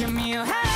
give me a hand.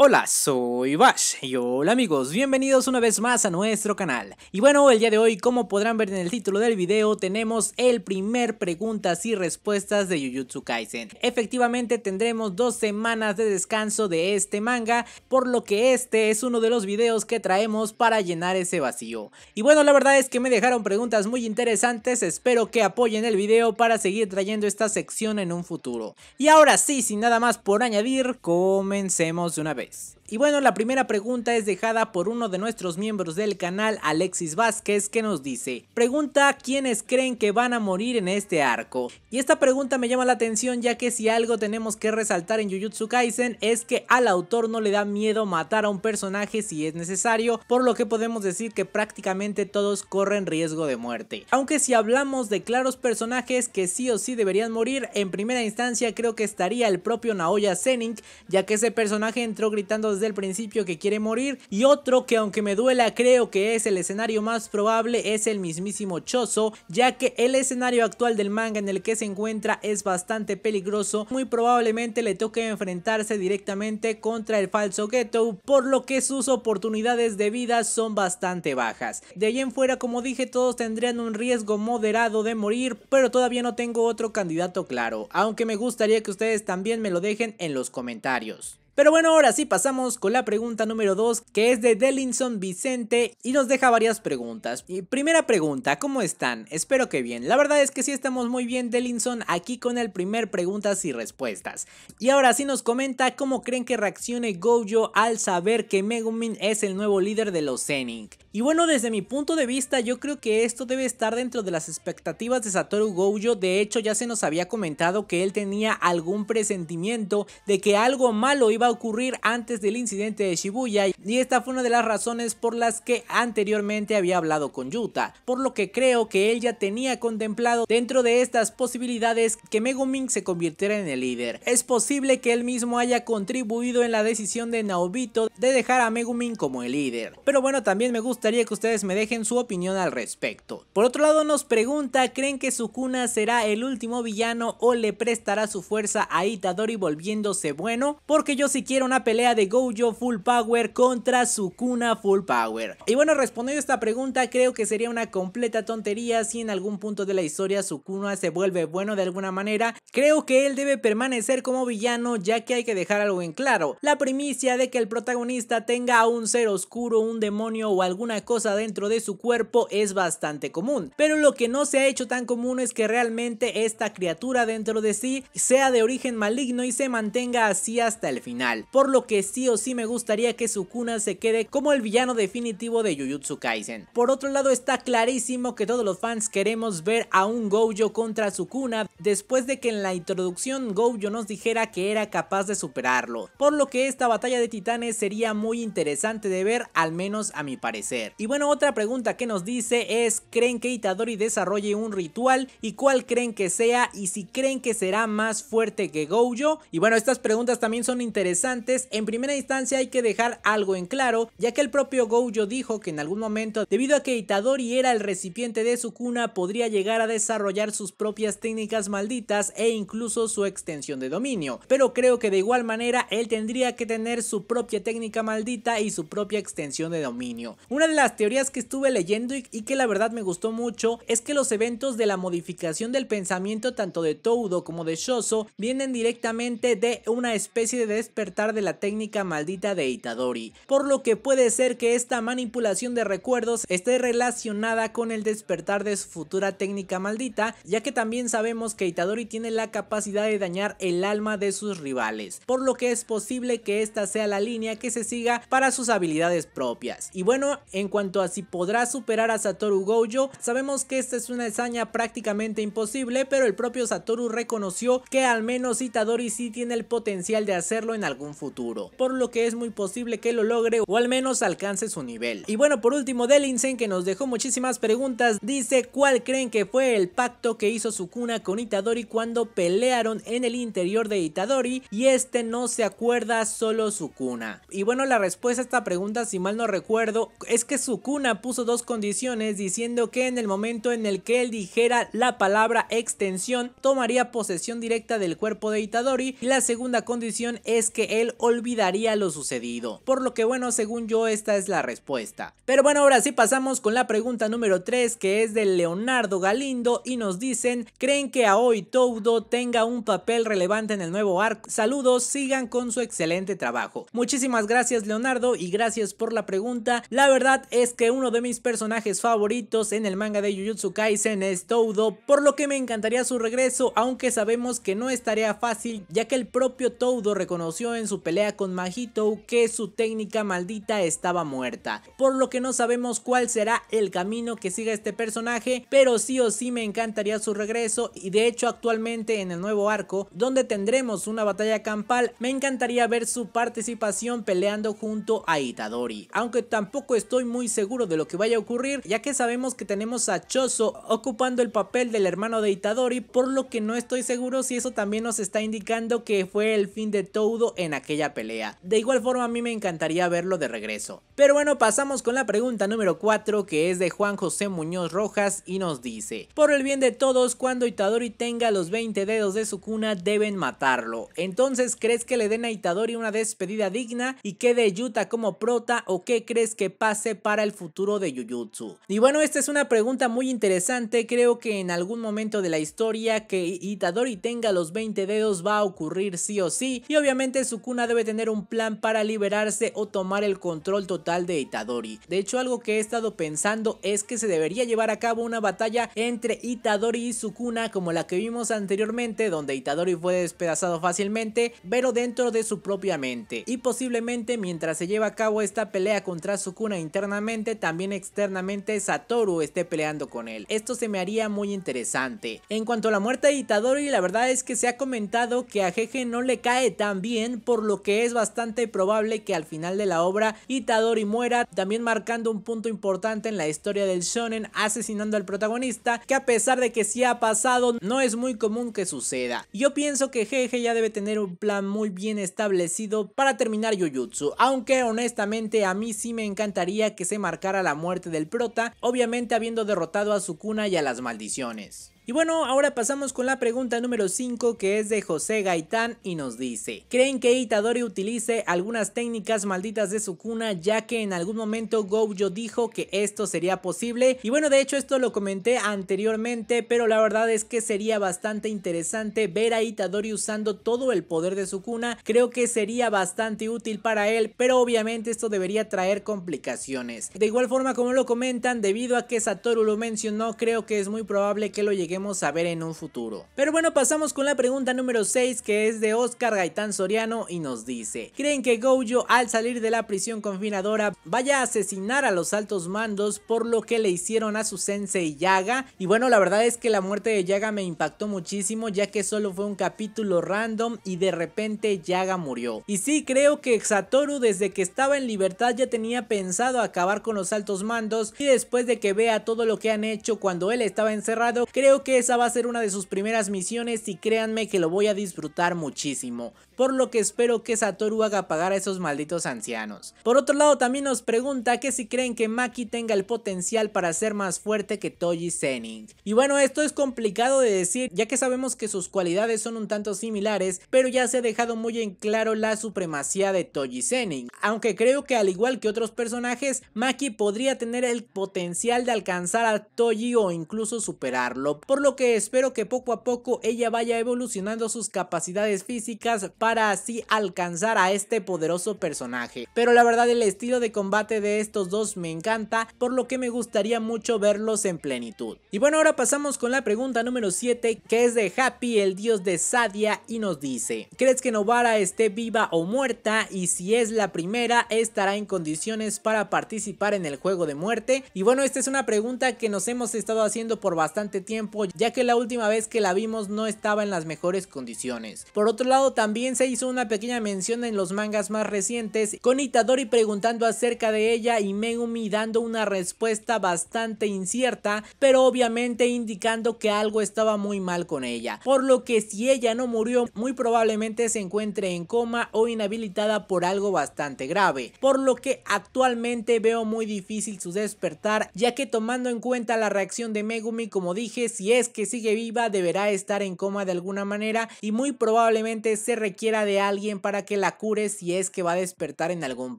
Hola, soy Bash y hola amigos, bienvenidos una vez más a nuestro canal. Y bueno, el día de hoy, como podrán ver en el título del video, tenemos el primer preguntas y respuestas de Jujutsu Kaisen. Efectivamente tendremos dos semanas de descanso de este manga, por lo que este es uno de los videos que traemos para llenar ese vacío. Y bueno, la verdad es que me dejaron preguntas muy interesantes, espero que apoyen el video para seguir trayendo esta sección en un futuro. Y ahora sí, sin nada más por añadir, comencemos de una vez. place. Y bueno, la primera pregunta es dejada por uno de nuestros miembros del canal, Alexis Vázquez, que nos dice, pregunta quiénes creen que van a morir en este arco. Y esta pregunta me llama la atención ya que si algo tenemos que resaltar en Jujutsu Kaisen es que al autor no le da miedo matar a un personaje si es necesario, por lo que podemos decir que prácticamente todos corren riesgo de muerte. Aunque si hablamos de claros personajes que sí o sí deberían morir, en primera instancia creo que estaría el propio Naoya Senning, ya que ese personaje entró gritando desde el principio que quiere morir y otro que aunque me duela creo que es el escenario más probable es el mismísimo Chozo ya que el escenario actual del manga en el que se encuentra es bastante peligroso muy probablemente le toque enfrentarse directamente contra el falso ghetto por lo que sus oportunidades de vida son bastante bajas de ahí en fuera como dije todos tendrían un riesgo moderado de morir pero todavía no tengo otro candidato claro aunque me gustaría que ustedes también me lo dejen en los comentarios. Pero bueno, ahora sí pasamos con la pregunta número 2 que es de Delinson Vicente y nos deja varias preguntas. Y primera pregunta, ¿cómo están? Espero que bien. La verdad es que sí estamos muy bien Delinson aquí con el primer preguntas y respuestas. Y ahora sí nos comenta cómo creen que reaccione Gojo al saber que Megumin es el nuevo líder de los Zenin. Y bueno, desde mi punto de vista yo creo que esto debe estar dentro de las expectativas de Satoru Gojo. De hecho ya se nos había comentado que él tenía algún presentimiento de que algo malo iba ocurrir antes del incidente de Shibuya y esta fue una de las razones por las que anteriormente había hablado con Yuta, por lo que creo que él ya tenía contemplado dentro de estas posibilidades que Megumin se convirtiera en el líder. Es posible que él mismo haya contribuido en la decisión de Naobito de dejar a Megumin como el líder, pero bueno también me gustaría que ustedes me dejen su opinión al respecto. Por otro lado nos pregunta, ¿creen que Sukuna será el último villano o le prestará su fuerza a Itadori volviéndose bueno? Porque yo sí quiero una pelea de Gojo Full Power contra Sukuna Full Power. Y bueno, respondiendo a esta pregunta, creo que sería una completa tontería si en algún punto de la historia Sukuna se vuelve bueno de alguna manera. Creo que él debe permanecer como villano ya que hay que dejar algo en claro. La primicia de que el protagonista tenga un ser oscuro, un demonio o alguna cosa dentro de su cuerpo es bastante común. Pero lo que no se ha hecho tan común es que realmente esta criatura dentro de sí sea de origen maligno y se mantenga así hasta el final por lo que sí o sí me gustaría que Sukuna se quede como el villano definitivo de Jujutsu Kaisen. Por otro lado está clarísimo que todos los fans queremos ver a un Gojo contra Sukuna después de que en la introducción Gojo nos dijera que era capaz de superarlo, por lo que esta batalla de titanes sería muy interesante de ver al menos a mi parecer. Y bueno otra pregunta que nos dice es ¿creen que Itadori desarrolle un ritual y cuál creen que sea y si creen que será más fuerte que Gojo? Y bueno estas preguntas también son interesantes interesantes, en primera instancia hay que dejar algo en claro, ya que el propio Gojo dijo que en algún momento, debido a que Itadori era el recipiente de su cuna, podría llegar a desarrollar sus propias técnicas malditas e incluso su extensión de dominio, pero creo que de igual manera él tendría que tener su propia técnica maldita y su propia extensión de dominio. Una de las teorías que estuve leyendo y, que la verdad me gustó mucho es que los eventos de la modificación del pensamiento tanto de Toudo como de Shoso vienen directamente de una especie de de la técnica maldita de Itadori, por lo que puede ser que esta manipulación de recuerdos esté relacionada con el despertar de su futura técnica maldita, ya que también sabemos que Itadori tiene la capacidad de dañar el alma de sus rivales, por lo que es posible que esta sea la línea que se siga para sus habilidades propias. Y bueno, en cuanto a si podrá superar a Satoru Gojo, sabemos que esta es una hazaña prácticamente imposible, pero el propio Satoru reconoció que al menos Itadori sí tiene el potencial de hacerlo en algún futuro, por lo que es muy posible que lo logre o al menos alcance su nivel. Y bueno, por último, Delinsen, que nos dejó muchísimas preguntas, dice cuál creen que fue el pacto que hizo Sukuna con Itadori cuando pelearon en el interior de Itadori y este no se acuerda solo Sukuna. Y bueno, la respuesta a esta pregunta, si mal no recuerdo, es que Sukuna puso dos condiciones diciendo que en el momento en el que él dijera la palabra extensión, tomaría posesión directa del cuerpo de Itadori y la segunda condición es que que él olvidaría lo sucedido. Por lo que bueno, según yo esta es la respuesta. Pero bueno, ahora sí pasamos con la pregunta número 3 que es de Leonardo Galindo y nos dicen, ¿creen que hoy Toudo tenga un papel relevante en el nuevo arco? Saludos, sigan con su excelente trabajo. Muchísimas gracias Leonardo y gracias por la pregunta. La verdad es que uno de mis personajes favoritos en el manga de Jujutsu Kaisen es Toudo, por lo que me encantaría su regreso, aunque sabemos que no estaría fácil ya que el propio Toudo reconoció en su pelea con Majito, que su técnica maldita estaba muerta, por lo que no sabemos cuál será el camino que siga este personaje, pero sí o sí me encantaría su regreso y de hecho actualmente en el nuevo arco, donde tendremos una batalla campal, me encantaría ver su participación peleando junto a Itadori, aunque tampoco estoy muy seguro de lo que vaya a ocurrir, ya que sabemos que tenemos a Choso ocupando el papel del hermano de Itadori, por lo que no estoy seguro si eso también nos está indicando que fue el fin de todo en aquella pelea. De igual forma a mí me encantaría verlo de regreso. Pero bueno, pasamos con la pregunta número 4 que es de Juan José Muñoz Rojas y nos dice, por el bien de todos, cuando Itadori tenga los 20 dedos de su cuna deben matarlo. Entonces, ¿crees que le den a Itadori una despedida digna y quede Yuta como prota o qué crees que pase para el futuro de Jujutsu? Y bueno, esta es una pregunta muy interesante, creo que en algún momento de la historia que Itadori tenga los 20 dedos va a ocurrir sí o sí y obviamente Sukuna debe tener un plan para liberarse o tomar el control total de Itadori. De hecho, algo que he estado pensando es que se debería llevar a cabo una batalla entre Itadori y Sukuna como la que vimos anteriormente, donde Itadori fue despedazado fácilmente, pero dentro de su propia mente. Y posiblemente mientras se lleva a cabo esta pelea contra Sukuna internamente, también externamente Satoru esté peleando con él. Esto se me haría muy interesante. En cuanto a la muerte de Itadori, la verdad es que se ha comentado que a Jeje no le cae tan bien por lo que es bastante probable que al final de la obra Itadori muera, también marcando un punto importante en la historia del shonen, asesinando al protagonista, que a pesar de que sí ha pasado, no es muy común que suceda. Yo pienso que Jeje ya debe tener un plan muy bien establecido para terminar Jujutsu, aunque honestamente a mí sí me encantaría que se marcara la muerte del prota, obviamente habiendo derrotado a Sukuna y a las maldiciones. Y bueno, ahora pasamos con la pregunta número 5 que es de José Gaitán y nos dice, ¿creen que Itadori utilice algunas técnicas malditas de su cuna ya que en algún momento Gojo dijo que esto sería posible? Y bueno, de hecho esto lo comenté anteriormente, pero la verdad es que sería bastante interesante ver a Itadori usando todo el poder de su cuna. creo que sería bastante útil para él, pero obviamente esto debería traer complicaciones. De igual forma como lo comentan, debido a que Satoru lo mencionó, creo que es muy probable que lo llegue a ver en un futuro. Pero bueno, pasamos con la pregunta número 6 que es de Oscar Gaitán Soriano y nos dice, ¿creen que Gojo al salir de la prisión confinadora vaya a asesinar a los altos mandos por lo que le hicieron a su sensei Yaga? Y bueno, la verdad es que la muerte de Yaga me impactó muchísimo ya que solo fue un capítulo random y de repente Yaga murió. Y sí, creo que Satoru desde que estaba en libertad ya tenía pensado acabar con los altos mandos y después de que vea todo lo que han hecho cuando él estaba encerrado, creo que que esa va a ser una de sus primeras misiones y créanme que lo voy a disfrutar muchísimo, por lo que espero que Satoru haga pagar a esos malditos ancianos. Por otro lado también nos pregunta que si creen que Maki tenga el potencial para ser más fuerte que Toji zenin Y bueno esto es complicado de decir ya que sabemos que sus cualidades son un tanto similares, pero ya se ha dejado muy en claro la supremacía de Toji zenin aunque creo que al igual que otros personajes, Maki podría tener el potencial de alcanzar a Toji o incluso superarlo, por lo que espero que poco a poco ella vaya evolucionando sus capacidades físicas para así alcanzar a este poderoso personaje. Pero la verdad el estilo de combate de estos dos me encanta, por lo que me gustaría mucho verlos en plenitud. Y bueno, ahora pasamos con la pregunta número 7, que es de Happy, el dios de Sadia, y nos dice, ¿crees que Novara esté viva o muerta? Y si es la primera, ¿estará en condiciones para participar en el juego de muerte? Y bueno, esta es una pregunta que nos hemos estado haciendo por bastante tiempo ya que la última vez que la vimos no estaba en las mejores condiciones. Por otro lado, también se hizo una pequeña mención en los mangas más recientes, con Itadori preguntando acerca de ella y Megumi dando una respuesta bastante incierta, pero obviamente indicando que algo estaba muy mal con ella, por lo que si ella no murió, muy probablemente se encuentre en coma o inhabilitada por algo bastante grave, por lo que actualmente veo muy difícil su despertar, ya que tomando en cuenta la reacción de Megumi, como dije, si es que sigue viva deberá estar en coma de alguna manera y muy probablemente se requiera de alguien para que la cure si es que va a despertar en algún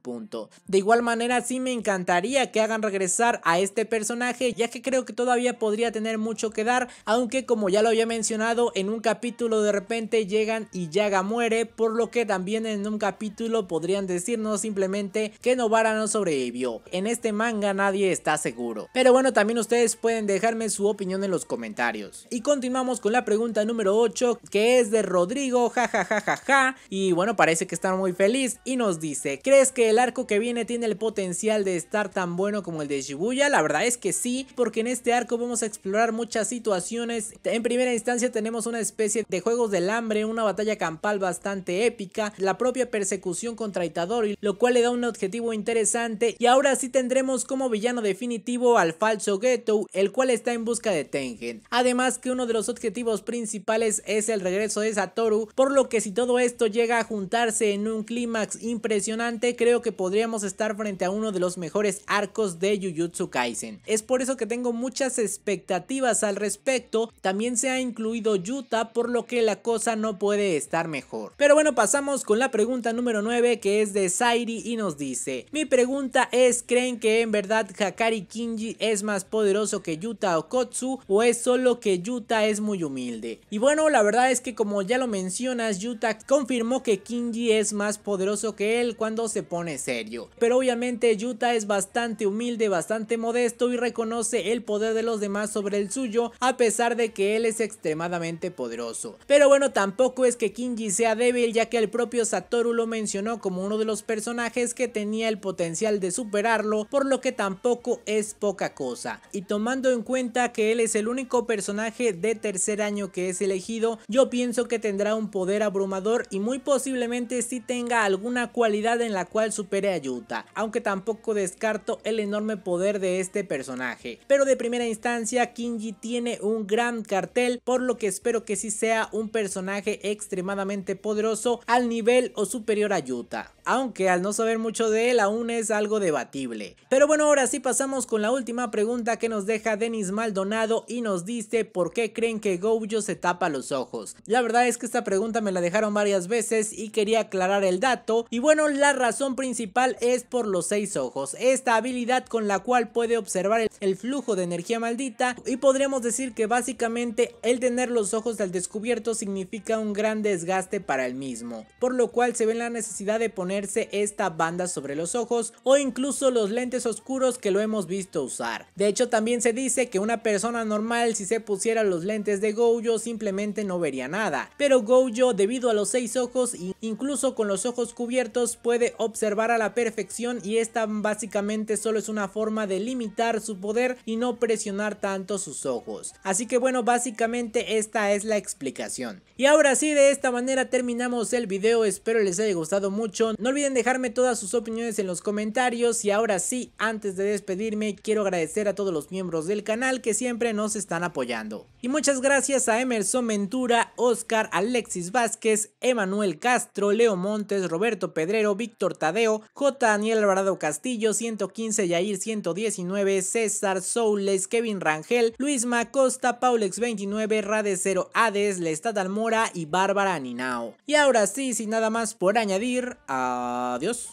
punto. De igual manera sí me encantaría que hagan regresar a este personaje ya que creo que todavía podría tener mucho que dar aunque como ya lo había mencionado en un capítulo de repente llegan y Yaga muere por lo que también en un capítulo podrían decirnos simplemente que Novara no sobrevivió. En este manga nadie está seguro. Pero bueno también ustedes pueden dejarme su opinión en los comentarios y continuamos con la pregunta número 8 que es de Rodrigo, jajajajaja. Ja, ja, ja, y bueno, parece que está muy feliz y nos dice, ¿crees que el arco que viene tiene el potencial de estar tan bueno como el de Shibuya? La verdad es que sí, porque en este arco vamos a explorar muchas situaciones. En primera instancia tenemos una especie de juegos del hambre, una batalla campal bastante épica, la propia persecución contra Itadori, lo cual le da un objetivo interesante y ahora sí tendremos como villano definitivo al falso Ghetto el cual está en busca de Tengen. Además que uno de los objetivos principales es el regreso de Satoru, por lo que si todo esto llega a juntarse en un clímax impresionante, creo que podríamos estar frente a uno de los mejores arcos de Jujutsu Kaisen. Es por eso que tengo muchas expectativas al respecto, también se ha incluido Yuta, por lo que la cosa no puede estar mejor. Pero bueno, pasamos con la pregunta número 9 que es de Sairi y nos dice, mi pregunta es, ¿creen que en verdad Hakari Kinji es más poderoso que Yuta Kotsu o es solo lo que Yuta es muy humilde. Y bueno, la verdad es que como ya lo mencionas, Yuta confirmó que Kinji es más poderoso que él cuando se pone serio. Pero obviamente Yuta es bastante humilde, bastante modesto y reconoce el poder de los demás sobre el suyo a pesar de que él es extremadamente poderoso. Pero bueno, tampoco es que Kinji sea débil ya que el propio Satoru lo mencionó como uno de los personajes que tenía el potencial de superarlo, por lo que tampoco es poca cosa. Y tomando en cuenta que él es el único personaje de tercer año que es elegido, yo pienso que tendrá un poder abrumador y muy posiblemente si tenga alguna cualidad en la cual supere a Yuta, aunque tampoco descarto el enorme poder de este personaje. Pero de primera instancia, Kinji tiene un gran cartel, por lo que espero que sí sea un personaje extremadamente poderoso al nivel o superior a Yuta. Aunque al no saber mucho de él aún es algo debatible. Pero bueno, ahora sí pasamos con la última pregunta que nos deja Denis Maldonado y nos dice ¿por qué creen que Gojo se tapa los ojos? La verdad es que esta pregunta me la dejaron varias veces y quería aclarar el dato. Y bueno, la razón principal es por los seis ojos, esta habilidad con la cual puede observar el flujo de energía maldita y podríamos decir que básicamente el tener los ojos al descubierto significa un gran desgaste para el mismo, por lo cual se ve la necesidad de ponerse esta banda sobre los ojos o incluso los lentes oscuros que lo hemos visto usar. De hecho también se dice que una persona normal si se pusiera los lentes de Gojo simplemente no vería nada, pero Gojo debido a los seis ojos incluso con los ojos cubiertos puede observar a la perfección y esta básicamente solo es una forma de limitar su poder y no presionar tanto sus ojos. Así que bueno, básicamente esta es la explicación. Y ahora sí, de esta manera terminamos el video, espero les haya gustado mucho. No olviden dejarme todas sus opiniones en los comentarios y ahora sí, antes de despedirme, quiero agradecer a todos los miembros del canal que siempre nos están apoyando apoyando. Y muchas gracias a Emerson Ventura, Oscar, Alexis Vázquez, Emanuel Castro, Leo Montes, Roberto Pedrero, Víctor Tadeo, J. Daniel Alvarado Castillo, 115, Yair 119, César Soules, Kevin Rangel, Luis Macosta, Paulex29, Rade 0 Hades, Lestat Almora y Bárbara Ninao. Y ahora sí, sin nada más por añadir, adiós.